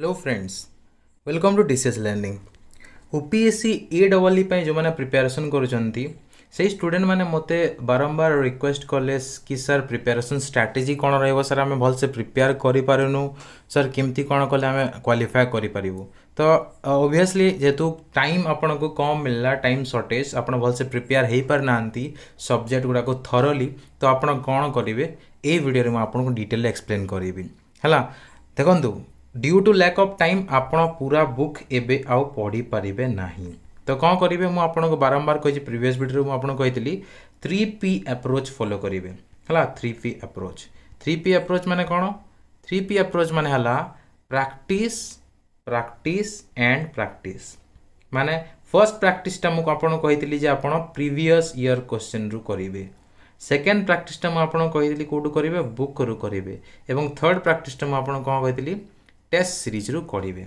hello friends welcome to DCS learning UPSC A double E जो मैंने preparation करुँच मैंने मत बारंबार रिक्वेस्ट कले कि सर प्रिपेरेसन स्ट्राटेजी कौन रहा सर आम भलसे प्रिपेयर करूँ सर केमती कौन कले आम क्वालिफाए करूँ तो ओभीयसली जेहेतु टाइम आपन को कम मिलला टाइम सर्टेज आप भलसे प्रिपेयर हो पारिना सब्जेक्ट गुड़ाक थरली तो आप कौन करेंगे ये भिडियो मुझे डिटेल एक्सप्लेन करी है देखूँ due to lack of time ଆପଣ ପୁରା ବୁକ୍ ଏବେ ଆଉ ପଢ଼ିପାରିବେ ନାହିଁ ତ କ'ଣ କରିବେ ମୁଁ ଆପଣଙ୍କୁ ବାରମ୍ବାର କହିଛି ପ୍ରିଭିୟସ୍ ଭିଡ଼ିଓରେ ମୁଁ ଆପଣଙ୍କୁ କହିଥିଲି ଥ୍ରୀ ପି ଆପ୍ରୋଚ୍ ଫଲୋ କରିବେ ହେଲା three P approach three P approach ମାନେ କ'ଣ ଥ୍ରୀ ପି ଆପ୍ରୋଚ୍ ମାନେ ହେଲା ପ୍ରାକ୍ଟିସ୍ ପ୍ରାକ୍ଟିସ୍ ଆଣ୍ଡ ପ୍ରାକ୍ଟିସ୍ ମାନେ ଫର୍ଷ୍ଟ ପ୍ରାକ୍ଟିସ୍ଟା ମୁଁ ଆପଣଙ୍କୁ କହିଥିଲି ଯେ ଆପଣ ପ୍ରିଭିୟସ୍ ଇୟର୍ କ୍ୱେଶ୍ଚିନ୍ରୁ କରିବେ ସେକେଣ୍ଡ ପ୍ରାକ୍ଟିସ୍ଟା ମୁଁ ଆପଣଙ୍କୁ କହିଥିଲି କେଉଁଠୁ କରିବେ ବୁକ୍ରୁ କରିବେ ଏବଂ ଥର୍ଡ଼ ପ୍ରାକ୍ଟିସ୍ଟା ମୁଁ ଆପଣଙ୍କୁ କ'ଣ କହିଥିଲି টেस्ट ସିରିଜରୁ କରିବେ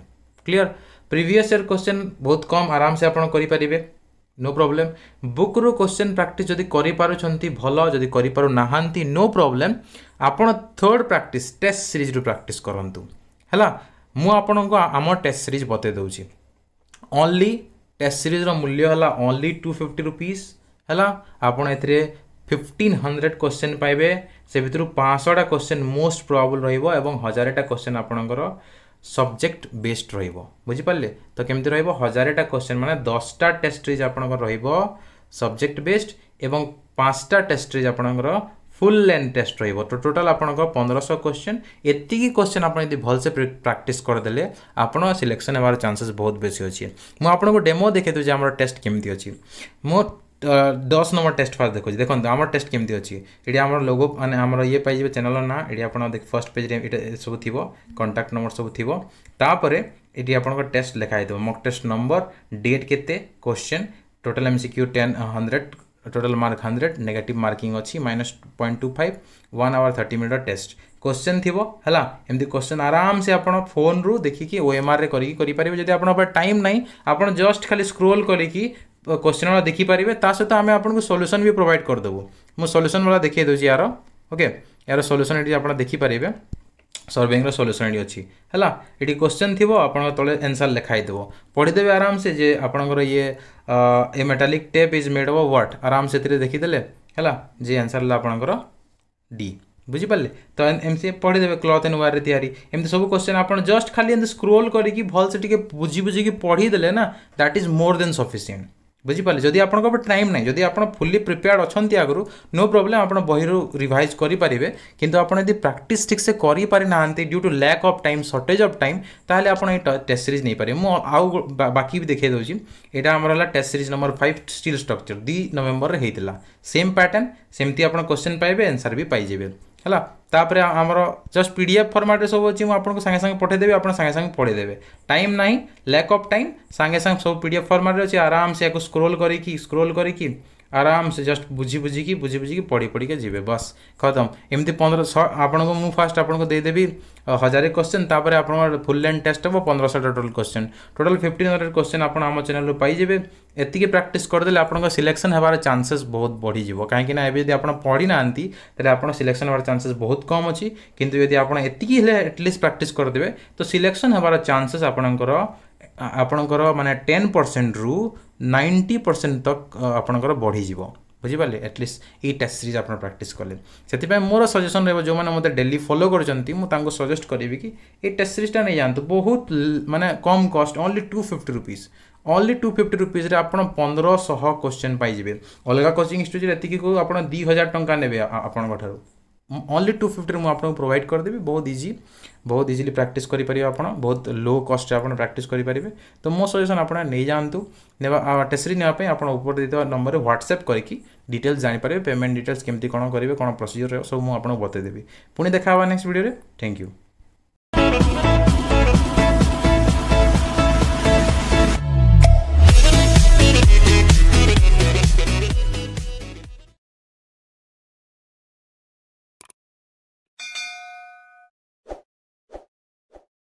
କ୍ଲିଅର୍ ପ୍ରିଭିୟସ୍ ଇୟର୍ କ୍ୱେଶ୍ଚନ୍ ବହୁତ କମ୍ ଆରାମସେ ଆପଣ କରିପାରିବେ नो प्रोब्लेम बुक्रु क्वेश्चन प्राक्टिस जदि करिपारुछन्ति भल जदि करिपारुनाहान्ति नो प्रोब्लेम आपण थर्ड प्राक्टिस टेस्ट सीरीज रु प्राक्टिस करंतु हैला मु आपनको आम टेस्ट सीरीज बते दउची ओनली टेस्ट सीरीज रो मूल्य हला ओनली 250 रुपीस हैला आपण एथरे ଫିଫ୍ଟିନ୍ ହଣ୍ଡ୍ରେଡ଼ କୋଶ୍ଚେନ୍ ପାଇବେ ସେ ଭିତରୁ ପାଞ୍ଚଶହଟା କୋଶ୍ଚେନ୍ ମୋଷ୍ଟ ପ୍ରୋବାବୁଲ୍ ରହିବ ଏବଂ ହଜାରେଟା କୋଶ୍ଚେନ୍ ଆପଣଙ୍କର ସବଜେକ୍ଟ ବେସ୍ଡ ରହିବ ବୁଝିପାରିଲେ ତ କେମିତି ରହିବ ହଜାରେଟା କୋଶ୍ଚେନ୍ ମାନେ ଦଶଟା ଟେଷ୍ଟ ସିରିଜ୍ ଆପଣଙ୍କର ରହିବ ସବଜେକ୍ଟ ବେସ୍ଡ ଏବଂ ପାଞ୍ଚଟା ଟେଷ୍ଟ ସିରିଜ୍ ଆପଣଙ୍କର ফুল লেন্থ টেস্ট রহব তো টোটাল আপনার পনেরশো কোশ্চেন এতিকি কোশ্চেন আপনার যদি ভালসে প্রাকটিস করেদেলে আপনার সিলেকশন হওয়ার চান্সেস বহুত বেশি অছে মু আপনার ডেমো দেখে দেছি আমার টেস্ট কমিটি অছি মো দশ নম্বর টেস্ট ফার্স্ট দেখুছি দেখুন আমার টেস্ট কেমি অছি এটি আমার লোগো মানে আমার ইয়ে পাইবে চ্যানেল না এটি আপনার ফার্স্ট পেজরে এটা সব থিব কন্টাক্ট নম্বর সব থিব তাপরে এটি আপনার টেস্ট লেখা হয়ে মক টেস্ট নম্বর ডেট কেতে question total M C Q ten hundred total mark hundred negative marking অছি minus point two five one hour thirty মিনিটর টেস্ট কোশ্চেন থিব হলা এমতি কোশ্চেন আরামসে আপনার ফোন রু দেখিকি ওএমআর রে করিকি করিপারে যদি আপনার টাইম নাই আপনার জস্ট খালি স্ক্রোল করিকি क्वेश्चन वाला देखी पारे सहित आम आपको सल्यूसन भी प्रोभाइड करदेवु मुझ सल्यूसन वाला देखे दूसरी यार ओके यार सल्यूसन ये आप देखिपारे सर्वे सल्यूसन ये अच्छी है ये क्वेश्चन थी आप तले एनसर लिखाईदेव पढ़ीदेवे आराम से जे आपंकर ये a metallic tape is made अब व्हाट आराम से देखीदे है जी आंसर है आपंकर डी बुझिपारे तो एमती पढ़ीदे क्लथ एंड व्वेर या सब क्वेश्चन आप जस्ट खाली एम स्क्रोल करके भल से बुझी बुझिकी पढ़ीदे ना that is more than sufficient বুঝিপারে যদি আপনার টাইম নাই যদি আপনার ফুলি প্রিপেয়ার্ড অনেক আগর নো প্রোবলেম আপনার বইরু রিভাইজ করে পারে কিন্তু আপনার যদি প্রাকটিস ঠিকসে করে পারি না due to lack of time shortage of time তাহলে আপনার এই টেস্ট সিরিজ নিয়ে পারে মু আউ বাকি বি দেখাই দেছি এটা আমার হল test series number five steel structure দুই নভেম্বরের হয়েছিল সেম প্যাটর্ন সেমতি আপনার কোশ্চেন পাইবে আনসার বি পাইযাবে है आमर जस्ट पी डी एफ फर्माट्रे सब अच्छे मुझे सांगे सांगे पठेदेवी आप सांगे सांगे पढ़ेदेवे टाइम ना लैक अफ टाइम सांगे सांगे सब पी डी एफ फर्माट्रे अच्छे आराम से स्क्रोल स्क्रोल करके आराम से जस्ट बुझी बुझिकी बुझी बुझिकी पढ़ी पढ़ी जी बस खत्म एमती पंद्रह आपको मुझ फास्ट आपको देदेवि हजार क्वेश्चन तापर आप फुल लैंड टेस्ट हम पंद्रह total question total fifteen hundred question आप चैनल पाइबे एति प्राक्ट करदे आप सिलेक्शन हमार चानसेस बहुत बढ़ीज कहीं ये आप पढ़ी ना आप सिलेक्शन हमार चान्सेस बहुत कम अच्छी कितु यदि आपकी एति एटलिस्ट प्राक्ट करदे तो सिलेक्शन हमार चान्सेस आपंकर ଆପଣଙ୍କର ମାନେ ଟେନ୍ ପରସେଣ୍ଟରୁ ନାଇଣ୍ଟି ପରସେଣ୍ଟ ତକ୍ ଆପଣଙ୍କର ବଢ଼ିଯିବ ବୁଝିପାରିଲେ ଆଟଲିଷ୍ଟ ଏଇଟା ସିରିଜ୍ ଆପଣ ପ୍ରାକ୍ଟିସ୍ କଲେ ସେଥିପାଇଁ ମୋର ସଜେସନ୍ ରହିବ ଯେଉଁମାନେ ମୋତେ ଡେଲି ଫଲୋ କରୁଛନ୍ତି ମୁଁ ତାଙ୍କୁ ସଜେଷ୍ଟ କରିବି କି ଏଇ ଟେଷ୍ଟ ସିରିଜ୍ଟା ନେଇଯାଆନ୍ତୁ ବହୁତ ମାନେ କମ୍ କଷ୍ଟ only two fifty rupees only two fifty ରୁପିଜ୍ରେ ଆପଣ ପନ୍ଦରଶହ କୋଶ୍ଚେନ୍ ପାଇଯିବେ ଅଲଗା କୋଚିଂ ଇନଷ୍ଟିଚ୍ୟୁଟ୍ରେ ଏତିକିକୁ ଆପଣ ଦୁଇ ହଜାର ଟଙ୍କା ନେବେ ଆପଣଙ୍କ ଠାରୁ ଓନ୍ଲି ଟୁ ଫିଫ୍ଟିରେ ମୁଁ ଆପଣଙ୍କୁ ପ୍ରୋଭାଇଡ଼ କରିଦେବି ବହୁତ ଇଜି ବହୁତ ଇଜିଲି ପ୍ରାକ୍ଟିସ୍ କରିପାରିବେ ଆପଣ ବହୁତ ଲୋ କଷ୍ଟରେ ଆପଣ ପ୍ରାକ୍ଟିସ୍ କରିପାରିବେ ତ ମୋ ସଜେସନ୍ ଆପଣ ନେଇଯାଆନ୍ତୁ ନେବା ଟେସରୀ ନେବା ପାଇଁ ଆପଣ ଉପରେ ଦେଇଥିବା ନମ୍ବରରେ ହ୍ୱାଟ୍ସଆପ୍ କରିକି ଡିଟେଲ୍ସ ଜାଣିପାରିବେ ପେମେଣ୍ଟ ଡିଟେଲ୍ସ କେମିତି କ'ଣ କରିବେ କ'ଣ ପ୍ରୋସିଜିଓର ସବୁ ମୁଁ ଆପଣଙ୍କୁ ବତେଇଦେବି ପୁଣି ଦେଖା ହେବା ନେକ୍ସଟ ଭିଡ଼ିଓରେ ଥ୍ୟାଙ୍କ ୟୁ